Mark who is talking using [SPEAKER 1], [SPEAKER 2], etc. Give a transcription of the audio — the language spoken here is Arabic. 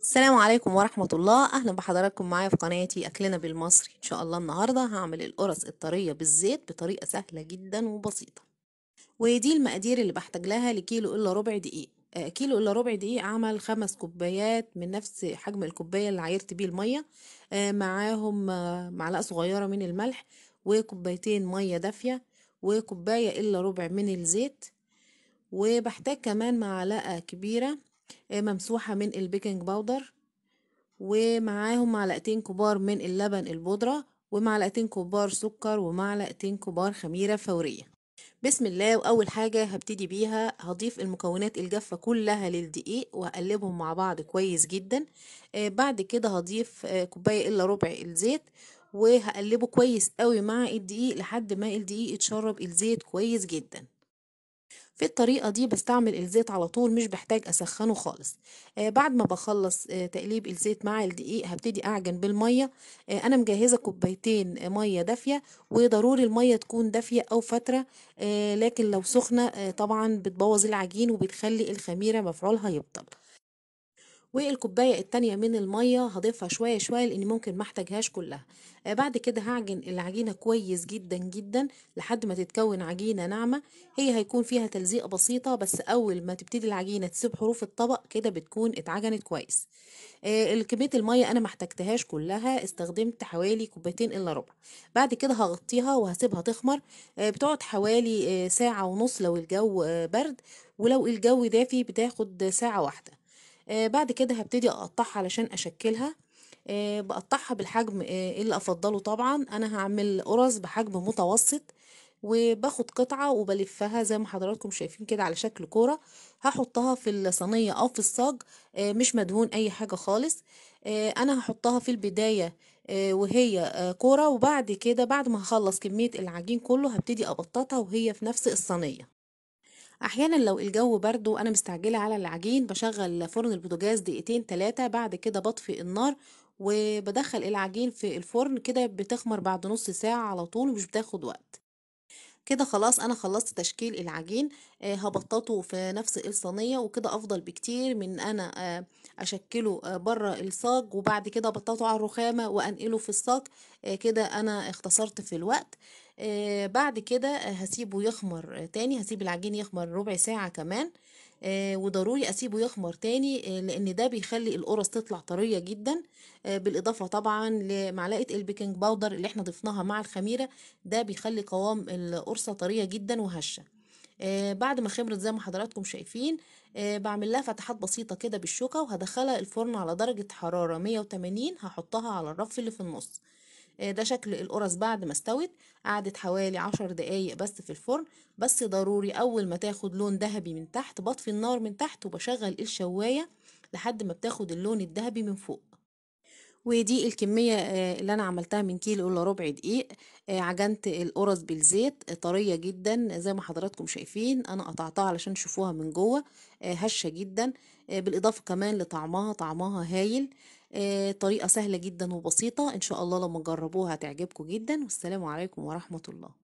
[SPEAKER 1] السلام عليكم ورحمة الله أهلا بحضراتكم معايا في قناتي أكلنا بالمصري إن شاء الله النهاردة هعمل القرص الطرية بالزيت بطريقة سهلة جدا وبسيطة ودي المقادير اللي بحتاج لها لكيلو إلا ربع دقيق آه، كيلو إلا ربع دقيق عمل خمس كوبايات من نفس حجم الكوباية اللي عايرت بيه المية آه، معاهم آه، معلقة صغيرة من الملح وكوبايتين مية دافية وكوباية إلا ربع من الزيت وبحتاج كمان معلقة كبيرة آه، ممسوحة من البيكنج باودر ومعاهم معلقتين كبار من اللبن البودرة ومعلقتين كبار سكر ومعلقتين كبار خميرة فورية بسم الله وأول حاجة هبتدي بيها هضيف المكونات الجافة كلها للدقيق وهقلبهم مع بعض كويس جدا آه، بعد كده هضيف آه، كوباية إلا ربع الزيت وهقلبه كويس قوي مع الدقيق لحد ما الدقيق يتشرب الزيت كويس جدا في الطريقة دي بستعمل الزيت على طول مش بحتاج أسخنه خالص آه بعد ما بخلص آه تقليب الزيت مع الدقيق هبتدي أعجن بالمية آه أنا مجهزة كوبايتين آه، مية دافية وضروري المية تكون دافية أو فترة آه لكن لو سخنة آه طبعا بتبوظ العجين وبتخلي الخميرة مفعولها يبطل والكوباية التانية من المية هضيفها شوية شوية لان ممكن ما احتاجهاش كلها آه، بعد كده هعجن العجينة كويس جدا جدا لحد ما تتكون عجينة ناعمة هي هيكون فيها تلزيقة بسيطة بس اول ما تبتدي العجينة تسيب حروف الطبق كده بتكون اتعجنت كويس آه، كمية المية انا ما احتاجتهاش كلها استخدمت حوالي كوبايتين الا ربع بعد كده هغطيها وهسيبها تخمر آه، بتقعد حوالي ساعة ونص لو الجو برد ولو الجو دافي بتاخد ساعة واحدة آه، بعد كده هبتدي اقطعها علشان اشكلها آه، بقطعها بالحجم آه، اللي افضله طبعا انا هعمل قرص بحجم متوسط وباخد قطعة وبلفها زي ما حضراتكم شايفين كده على شكل كورة هحطها في الصينية او في الصاج مش مدهون اي حاجة خالص انا هحطها في البداية وهي كورة وبعد كده بعد ما هخلص كمية العجين كله هبتدي ابططها وهي في نفس الصينية احيانا لو الجو برد وانا مستعجله على العجين بشغل فرن البوتاجاز دقيقتين تلاتة بعد كده بطفي النار وبدخل العجين في الفرن كده بتخمر بعد نص ساعه على طول ومش بتاخد وقت كده خلاص انا خلصت تشكيل العجين آه، هبططه في نفس الصينيه وكده افضل بكتير من انا آه، اشكله آه، بره الصاج وبعد كده بططه على الرخامه وانقله في الصاج كده انا اختصرت في الوقت آه، بعد كده آه، هسيبه يخمر تاني هسيب العجين يخمر ربع ساعة كمان آه، وضروري اسيبه يخمر تاني لان ده بيخلي القرص تطلع طريه جدا بالاضافه طبعا لمعلقه البيكنج باودر اللي احنا ضفناها مع الخميره ده بيخلي قوام القرصه طريه جدا وهشه بعد ما خمرت زي ما حضراتكم شايفين بعمل لها فتحات بسيطه كده بالشوكه وهدخلها الفرن على درجه حراره 180 هحطها على الرف اللي في النص آه، ده شكل القرص بعد ما استوت قعدت حوالي عشر دقايق بس في الفرن بس ضروري أول ما تاخد لون ذهبي من تحت بطفي النار من تحت وبشغل الشواية لحد ما بتاخد اللون الذهبي من فوق ودي الكمية آه، اللي أنا عملتها من كيلو إلى ربع دقيق آه، عجنت القرص بالزيت طرية جدا زي ما حضراتكم شايفين أنا قطعتها علشان تشوفوها من جوه آه، هشة جدا بالإضافة كمان لطعمها طعمها هايل طريقة سهلة جدا وبسيطة إن شاء الله لما تجربوها هتعجبكم جدا والسلام عليكم ورحمة الله